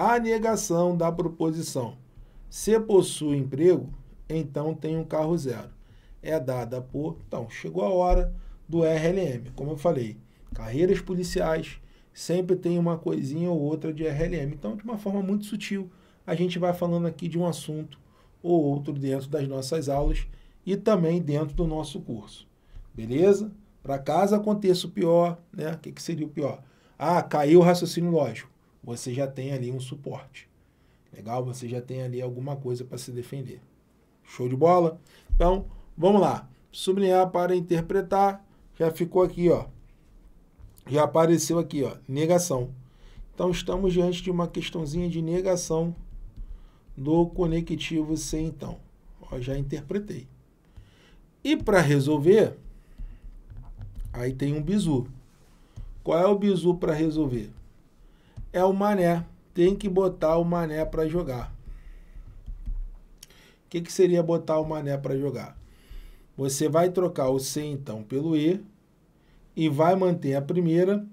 A negação da proposição se possui emprego, então tem um carro zero. É dada por. Então, chegou a hora do RLM. Como eu falei, carreiras policiais sempre tem uma coisinha ou outra de RLM. Então, de uma forma muito sutil, a gente vai falando aqui de um assunto ou outro dentro das nossas aulas e também dentro do nosso curso. Beleza? Para caso aconteça o pior, né? O que, que seria o pior? Ah, caiu o raciocínio lógico você já tem ali um suporte. Legal? Você já tem ali alguma coisa para se defender. Show de bola? Então, vamos lá. Sublinhar para interpretar. Já ficou aqui, ó. Já apareceu aqui, ó. Negação. Então, estamos diante de uma questãozinha de negação do conectivo C, então. Ó, já interpretei. E para resolver, aí tem um bizu. Qual é o bizu para resolver? é o Mané. Tem que botar o Mané para jogar. O que, que seria botar o Mané para jogar? Você vai trocar o C então pelo E e vai manter a primeira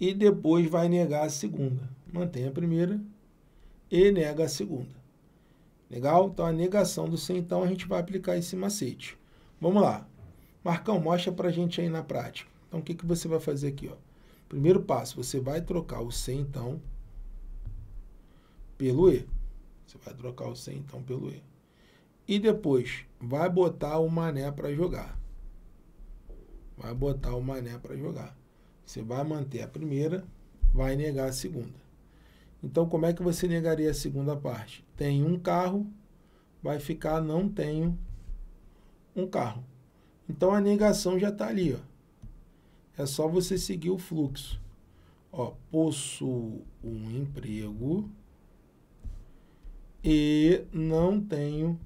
e depois vai negar a segunda. Mantém a primeira e nega a segunda. Legal? Então a negação do C então a gente vai aplicar esse macete. Vamos lá. Marcão, mostra para a gente aí na prática. Então o que, que você vai fazer aqui? Ó? Primeiro passo, você vai trocar o C, então, pelo E. Você vai trocar o C, então, pelo E. E depois, vai botar o mané para jogar. Vai botar o mané para jogar. Você vai manter a primeira, vai negar a segunda. Então, como é que você negaria a segunda parte? Tem um carro, vai ficar não tenho um carro. Então, a negação já está ali, ó. É só você seguir o fluxo. Ó, possuo um emprego e não tenho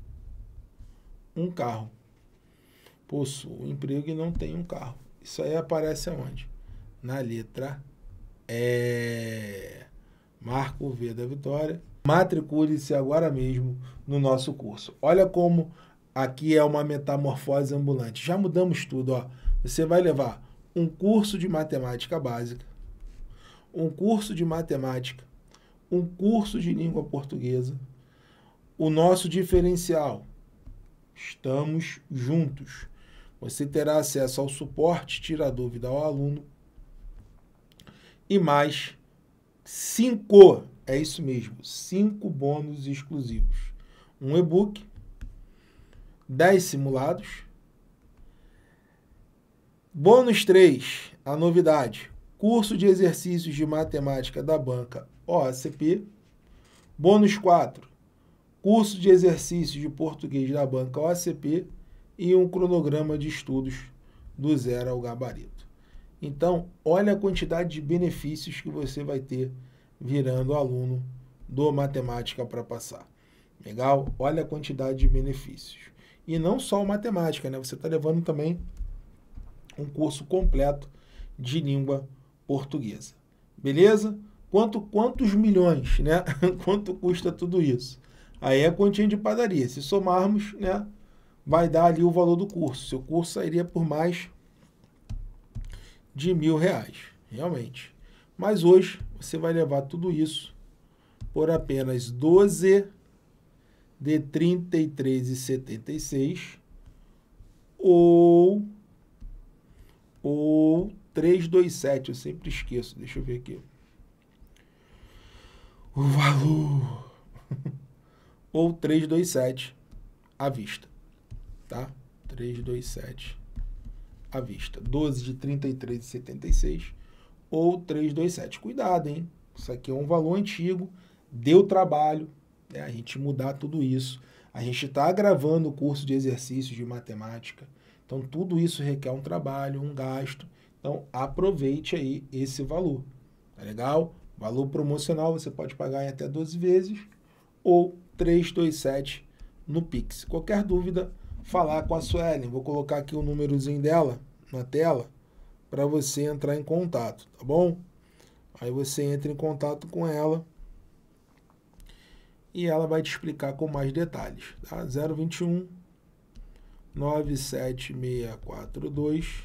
um carro. Possuo um emprego e não tenho um carro. Isso aí aparece aonde? Na letra E. Marco V da Vitória. Matricule-se agora mesmo no nosso curso. Olha como aqui é uma metamorfose ambulante. Já mudamos tudo, ó. Você vai levar um curso de matemática básica, um curso de matemática, um curso de língua portuguesa. O nosso diferencial. Estamos juntos. Você terá acesso ao suporte, tira dúvida ao aluno. E mais cinco, é isso mesmo, cinco bônus exclusivos. Um e-book, dez simulados, Bônus 3, a novidade, curso de exercícios de matemática da banca OACP. Bônus 4, curso de exercícios de português da banca OACP e um cronograma de estudos do zero ao gabarito. Então, olha a quantidade de benefícios que você vai ter virando aluno do Matemática para Passar. Legal? Olha a quantidade de benefícios. E não só o Matemática, né? Você está levando também um curso completo de língua portuguesa. Beleza? Quanto, quantos milhões, né? Quanto custa tudo isso? Aí é a continha de padaria. Se somarmos, né? Vai dar ali o valor do curso. Seu curso sairia por mais de mil reais, realmente. Mas hoje você vai levar tudo isso por apenas 12 de 33,76 ou ou 327, eu sempre esqueço. Deixa eu ver aqui. O valor ou 327 à vista, tá? 327 à vista. 12 de 33,76 ou 327. Cuidado, hein? Isso aqui é um valor antigo, deu trabalho, né? a gente mudar tudo isso. A gente está gravando o curso de exercícios de matemática. Então, tudo isso requer um trabalho, um gasto. Então, aproveite aí esse valor. Tá legal? Valor promocional você pode pagar em até 12 vezes ou 327 no Pix. Qualquer dúvida, falar com a Suelen. Vou colocar aqui o númerozinho dela na tela para você entrar em contato, tá bom? Aí você entra em contato com ela e ela vai te explicar com mais detalhes, tá? 021 97642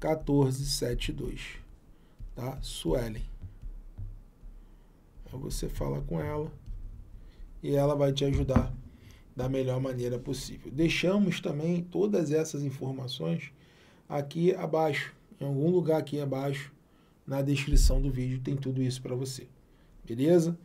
1472, tá? Suelen. Aí você fala com ela e ela vai te ajudar da melhor maneira possível. Deixamos também todas essas informações aqui abaixo, em algum lugar aqui abaixo, na descrição do vídeo tem tudo isso para você. Beleza?